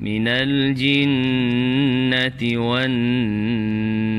من الجنة والنار